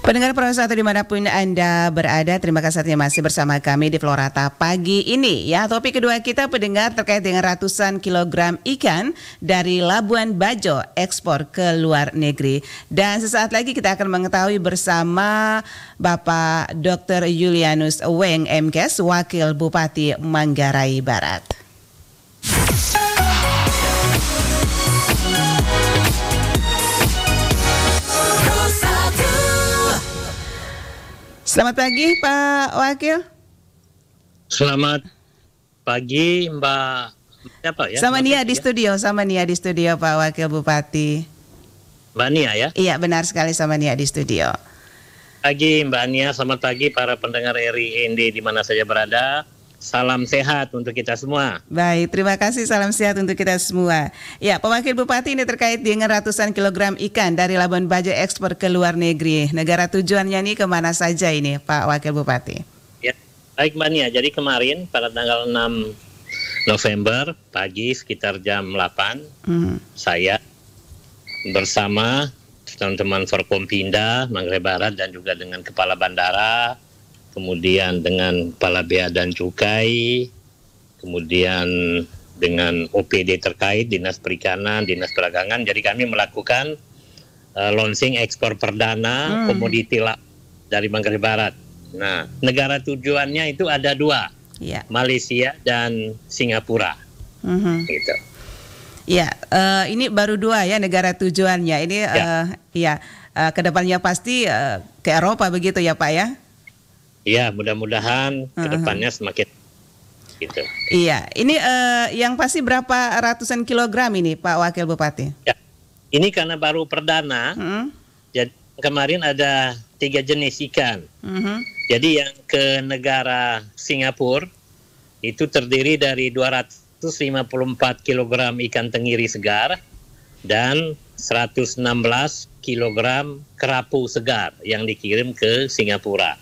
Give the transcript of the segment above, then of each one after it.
Pendengar Pro Satu dimanapun Anda berada, terima kasih saatnya masih bersama kami di Florata pagi ini. Ya, topik kedua kita pendengar terkait dengan ratusan kilogram ikan dari Labuan Bajo ekspor ke luar negeri. Dan sesaat lagi kita akan mengetahui bersama Bapak Dr. Julianus Weng MKS, Wakil Bupati Manggarai Barat. Selamat pagi Pak Wakil. Selamat pagi Mbak siapa ya? Sama Nia di studio, sama Nia di studio Pak Wakil Bupati. Mbak Nia ya? Iya benar sekali sama Nia di studio. Pagi Mbak Nia, selamat pagi para pendengar RIND di mana saja berada. Salam sehat untuk kita semua. Baik, terima kasih. Salam sehat untuk kita semua. Ya, Pak Wakil Bupati ini terkait dengan ratusan kilogram ikan dari Labuan Bajo ekspor ke luar negeri. Negara tujuannya ini kemana saja ini, Pak Wakil Bupati? Ya, baik Mbak Nia. Jadi kemarin pada tanggal 6 November pagi sekitar jam 8, hmm. saya bersama teman-teman Forkompinda, Manggarai Barat dan juga dengan Kepala Bandara, kemudian dengan kepala bea dan cukai, kemudian dengan OPD terkait, dinas perikanan, dinas Perdagangan. Jadi kami melakukan uh, launching ekspor perdana hmm. komoditi dari Manggarai Barat. Nah, negara tujuannya itu ada dua, ya. Malaysia dan Singapura. Mm -hmm. Gitu. Ya, uh, ini baru dua ya negara tujuannya. Ini ya, uh, eh, ya uh, kedepannya pasti uh, ke Eropa begitu ya Pak ya? ya mudah-mudahan uh-huh. kedepannya semakin gitu. Iya, ini uh, yang pasti berapa ratusan kilogram ini Pak Wakil Bupati? Ya, ini karena baru perdana, uh-huh. jadi kemarin ada tiga jenis ikan. Uh-huh. Jadi yang ke negara Singapura itu terdiri dari 254 kilogram ikan tenggiri segar dan 116 kilogram kerapu segar yang dikirim ke Singapura.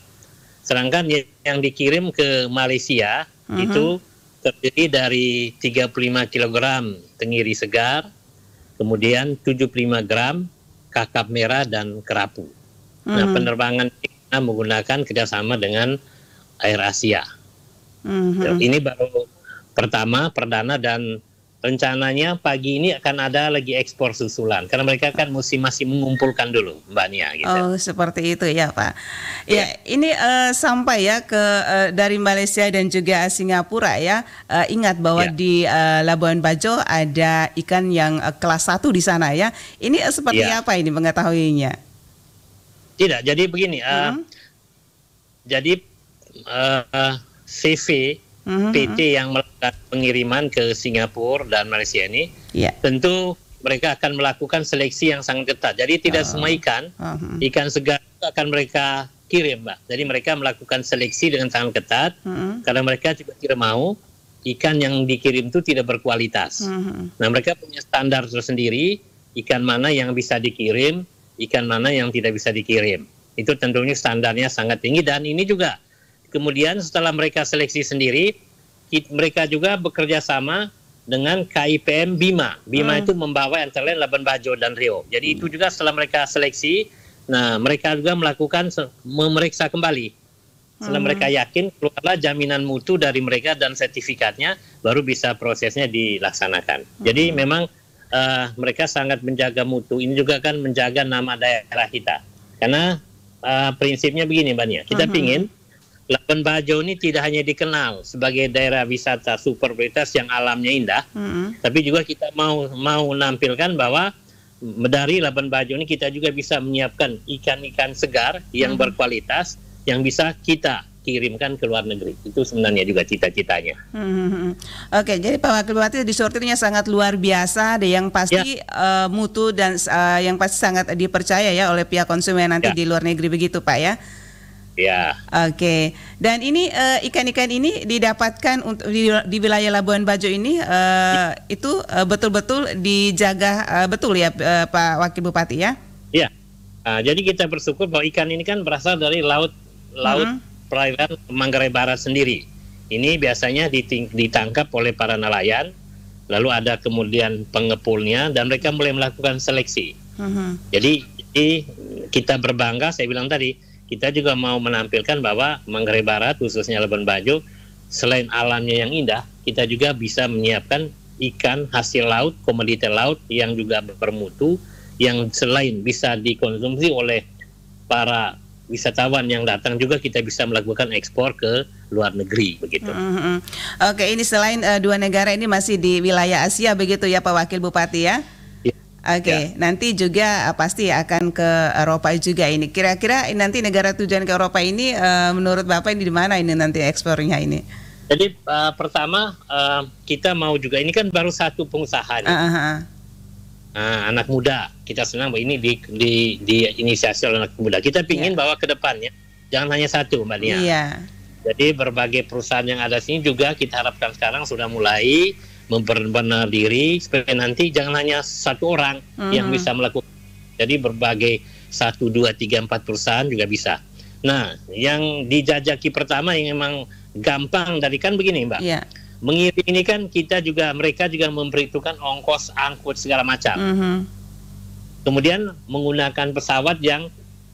Sedangkan yang dikirim ke Malaysia uh mhm. -huh. itu terdiri dari 35 kg tenggiri segar, kemudian 75 gram kakap merah dan kerapu. Uh -huh. Nah, mhm. penerbangan kita menggunakan kerjasama dengan Air Asia. Uh mhm. -huh. Ini baru pertama, perdana dan rencananya pagi ini akan ada lagi ekspor susulan karena mereka kan mesti masih mengumpulkan dulu Mbak Nia gitu. Oh, seperti itu ya, Pak. Ya, ya. ini uh, sampai ya ke uh, dari Malaysia dan juga Singapura ya. Uh, ingat bahwa ya. di uh, Labuan Bajo ada ikan yang uh, kelas satu di sana ya. Ini uh, seperti ya. apa ini mengetahuinya? Tidak, jadi begini, uh, jadi uh, CV -hmm. hmm, hmm. PT yang melakukan pengiriman ke Singapura dan Malaysia ini, yeah. tentu mereka akan melakukan seleksi yang sangat ketat. Jadi tidak oh. semua ikan, uh-huh. ikan segar akan mereka kirim, mbak. Jadi mereka melakukan seleksi dengan sangat ketat uh-huh. karena mereka juga tidak mau ikan yang dikirim itu tidak berkualitas. Uh-huh. Nah mereka punya standar tersendiri ikan mana yang bisa dikirim, ikan mana yang tidak bisa dikirim. Itu tentunya standarnya sangat tinggi dan ini juga kemudian setelah mereka seleksi sendiri mereka juga bekerja sama dengan KIPM Bima. Bima hmm. itu membawa antara lain Laban Bajo dan Rio. Jadi hmm. itu juga setelah mereka seleksi, nah mereka juga melakukan memeriksa kembali. Setelah hmm. mereka yakin keluarlah jaminan mutu dari mereka dan sertifikatnya baru bisa prosesnya dilaksanakan. Hmm. Jadi memang uh, mereka sangat menjaga mutu. Ini juga kan menjaga nama daerah kita. Karena uh, prinsipnya begini Mbak Nia, kita hmm. pingin Labuan Bajo ini tidak hanya dikenal sebagai daerah wisata super prioritas yang alamnya indah, mm -hmm. tapi juga kita mau mau menampilkan bahwa dari Labuan Bajo ini kita juga bisa menyiapkan ikan-ikan segar yang mm -hmm. berkualitas yang bisa kita kirimkan ke luar negeri. Itu sebenarnya juga cita-citanya. Hmm. Oke, okay, jadi Pak Wakil Bupati disortirnya sangat luar biasa, ada yang pasti ya. uh, mutu dan uh, yang pasti sangat dipercaya ya oleh pihak konsumen nanti ya. di luar negeri begitu, Pak ya. Ya. Oke. Okay. Dan ini eh, ikan-ikan ini didapatkan untuk di, di wilayah Labuan Bajo ini uh, itu eh, betul-betul dijaga uh, betul ya uh, Pak Wakil Bupati ya? Iya. Uh, jadi kita bersyukur bahwa ikan ini kan berasal dari laut laut hmm. perairan Manggarai Barat sendiri. Ini biasanya ditangkap oleh para nelayan lalu ada kemudian pengepulnya dan mereka mulai melakukan seleksi. Uh mm-hmm. -huh. jadi kita berbangga, saya bilang tadi kita juga mau menampilkan bahwa Manggarai Barat khususnya Labuan Bajo selain alamnya yang indah, kita juga bisa menyiapkan ikan hasil laut, komoditi laut yang juga bermutu yang selain bisa dikonsumsi oleh para wisatawan yang datang juga kita bisa melakukan ekspor ke luar negeri begitu. Mm -hmm. Oke, ini selain uh, dua negara ini masih di wilayah Asia begitu ya Pak Wakil Bupati ya? Oke, okay. ya. nanti juga eh, pasti akan ke Eropa juga ini. Kira-kira nanti negara tujuan ke Eropa ini uh, menurut Bapak ini di mana ini nanti ekspornya ini? Jadi uh, pertama uh, kita mau juga ini kan baru satu pengusaha Uh -huh. Ah, ah, ah. nah, anak muda kita senang bahwa ini di di di inisiasi oleh anak muda. Kita ingin yeah. bahwa ke depannya jangan hanya satu Mbak Nia. Yeah. Jadi berbagai perusahaan yang ada sini juga kita harapkan sekarang sudah mulai memperbenar diri supaya nanti jangan hanya satu orang mm-hmm. yang bisa melakukan. Jadi berbagai satu dua tiga empat perusahaan juga bisa. Nah, yang dijajaki pertama yang memang gampang dari kan begini, Mbak. Yeah. Mengirim ini kan kita juga mereka juga memperhitungkan ongkos angkut segala macam. Mm-hmm. Kemudian menggunakan pesawat yang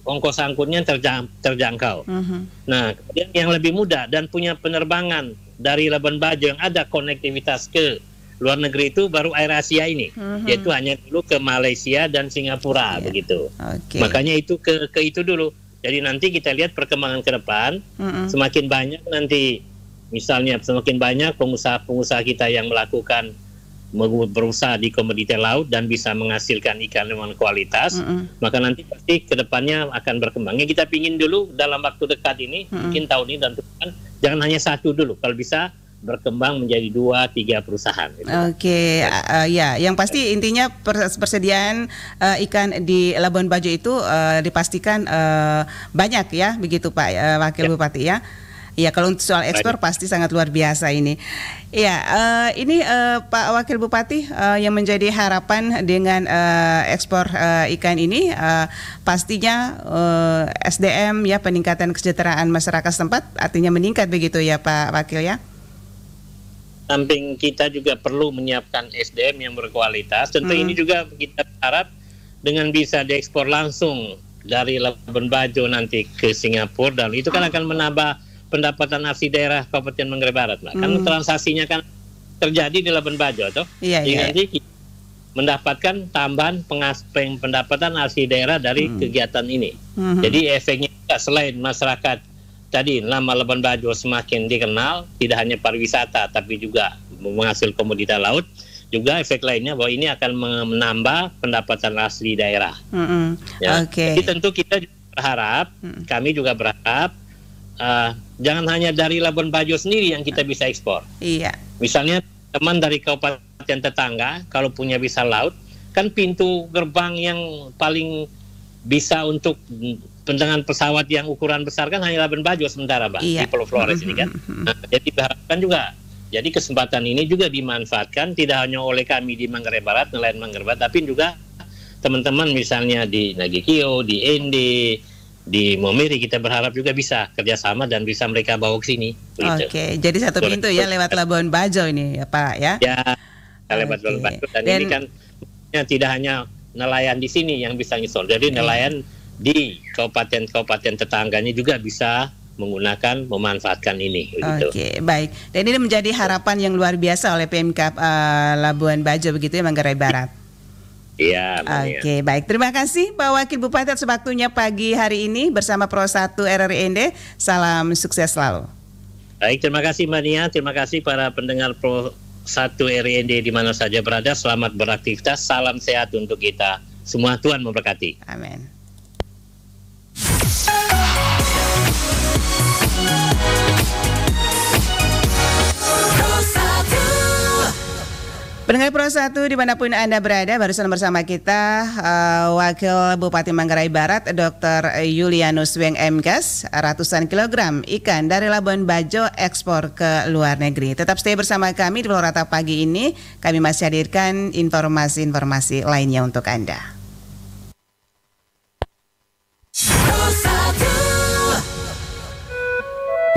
ongkos angkutnya terjang, terjangkau. Mm-hmm. Nah, kemudian yang lebih mudah dan punya penerbangan dari Labuan Bajo yang ada konektivitas ke luar negeri itu baru Air Asia ini, mm-hmm. yaitu hanya dulu ke Malaysia dan Singapura yeah. begitu. Okay. Makanya itu ke ke itu dulu. Jadi nanti kita lihat perkembangan ke depan, mm-hmm. semakin banyak nanti misalnya semakin banyak pengusaha-pengusaha kita yang melakukan berusaha di komoditi laut dan bisa menghasilkan ikan dengan kualitas, mm-hmm. maka nanti pasti kedepannya akan berkembangnya kita pingin dulu dalam waktu dekat ini, mm-hmm. mungkin tahun ini dan tahun jangan hanya satu dulu kalau bisa berkembang menjadi dua tiga perusahaan. Gitu. Oke, okay. uh, ya, yang pasti intinya persediaan uh, ikan di Labuan Bajo itu uh, dipastikan uh, banyak ya, begitu Pak uh, Wakil ya. Bupati ya. Iya, kalau untuk soal ekspor pasti sangat luar biasa ini. Iya, uh, ini uh, Pak Wakil Bupati uh, yang menjadi harapan dengan uh, ekspor uh, ikan ini uh, pastinya uh, SDM ya peningkatan kesejahteraan masyarakat setempat artinya meningkat begitu ya Pak Wakil ya. Samping kita juga perlu menyiapkan SDM yang berkualitas. Tentu hmm. ini juga kita harap dengan bisa diekspor langsung dari Labuan Bajo nanti ke Singapura dan itu kan hmm. akan menambah pendapatan asli daerah Kabupaten Manggarai Barat, Mbak. Kan hmm. transaksinya kan terjadi di Labuan Bajo, toh. Iya, iya. Jadi mendapatkan tambahan pengas pendapatan asli daerah dari mm. kegiatan ini. Hmm. Jadi efeknya selain masyarakat tadi nama Labuan Bajo semakin dikenal, tidak hanya pariwisata tapi juga menghasil komoditas laut, juga efek lainnya bahwa ini akan menambah pendapatan asli daerah. Hmm. hmm. Ya. Okay. Jadi tentu kita berharap, hmm. kami juga berharap uh, jangan hanya dari Labuan Bajo sendiri yang kita bisa ekspor. Iya. Misalnya teman dari kabupaten tetangga kalau punya bisa laut kan pintu gerbang yang paling bisa untuk pendengan pesawat yang ukuran besar kan hanya Labuan Bajo sementara, Pak, iya. di Pulau Flores ini kan. Mm-hmm. Nah, jadi diharapkan juga jadi kesempatan ini juga dimanfaatkan tidak hanya oleh kami di Manggarai Barat, nelayan Manggarai Barat, tapi juga teman-teman misalnya di Nagikio, di Ende, di Momiri kita berharap juga bisa kerjasama dan bisa mereka bawa ke sini. Oke, jadi satu pintu ya lewat Labuan Bajo ini ya Pak ya? Ya, okay. lewat Labuan Bajo dan, dan ini kan ya, tidak hanya nelayan di sini yang bisa ngisor, jadi okay. Iya. nelayan di kabupaten-kabupaten tetangganya juga bisa menggunakan memanfaatkan ini. Oke, gitu. baik. Dan ini menjadi harapan yang luar biasa oleh PMK uh, eh, Labuan Bajo begitu ya Manggarai Barat. Iya. Oke, okay, baik. Terima kasih Pak Wakil Bupati atas waktunya pagi hari ini bersama Pro 1 RRND. Salam sukses selalu. Baik, terima kasih Mania. Terima kasih para pendengar Pro 1 RRND di mana saja berada. Selamat beraktivitas. Salam sehat untuk kita. Semua Tuhan memberkati. Amin. Pendengar Pro 1 dimanapun Anda berada, barusan bersama kita uh, Wakil Bupati Manggarai Barat Dr. Yulianus Weng Mkes, Ratusan kilogram ikan dari Labuan Bajo ekspor ke luar negeri Tetap stay bersama kami di Rata Pagi ini Kami masih hadirkan informasi-informasi lainnya untuk Anda